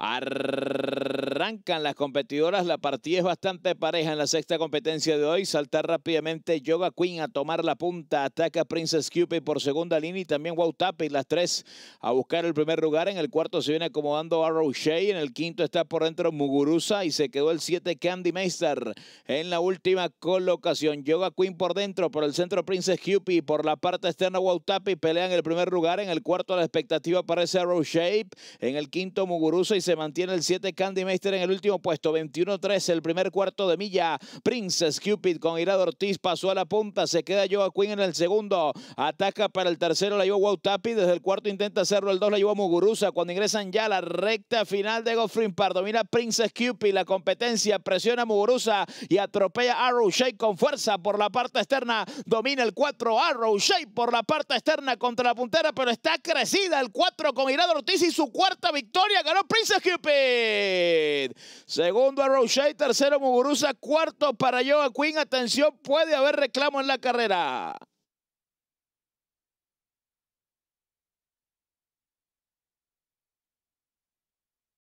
Arr- arrancan las competidoras, la partida es bastante pareja en la sexta competencia de hoy. Saltar rápidamente Yoga Queen a tomar la punta, ataca Princess Cupid por segunda línea y también Wautapi, las tres a buscar el primer lugar. En el cuarto se viene acomodando Arrow Shea, en el quinto está por dentro Muguruza y se quedó el 7 Candy Meister en la última colocación. Yoga Queen por dentro, por el centro Princess Cupid, por la parte externa Wautapi pelean el primer lugar. En el cuarto la expectativa aparece Arrow Shape, en el quinto Muguruza y se mantiene el 7 Candy Meister en el último puesto, 21-13, el primer cuarto de milla. Princess Cupid con Irado Ortiz pasó a la punta, se queda Joaquín en el segundo, ataca para el tercero, la llevó Wautapi, desde el cuarto intenta hacerlo, el dos la llevó Muguruza, cuando ingresan ya a la recta final de Goffrin Pardo, domina Princess Cupid, la competencia, presiona Muguruza y atropella a Arrow Shake con fuerza por la parte externa, domina el 4 Arrow Shake por la parte externa contra la puntera, pero está crecida el 4 con Irado Ortiz y su cuarta victoria, ganó Princess Cupid. Segundo a Roche, tercero Muguruza, cuarto para Joaquín. Atención, puede haber reclamo en la carrera.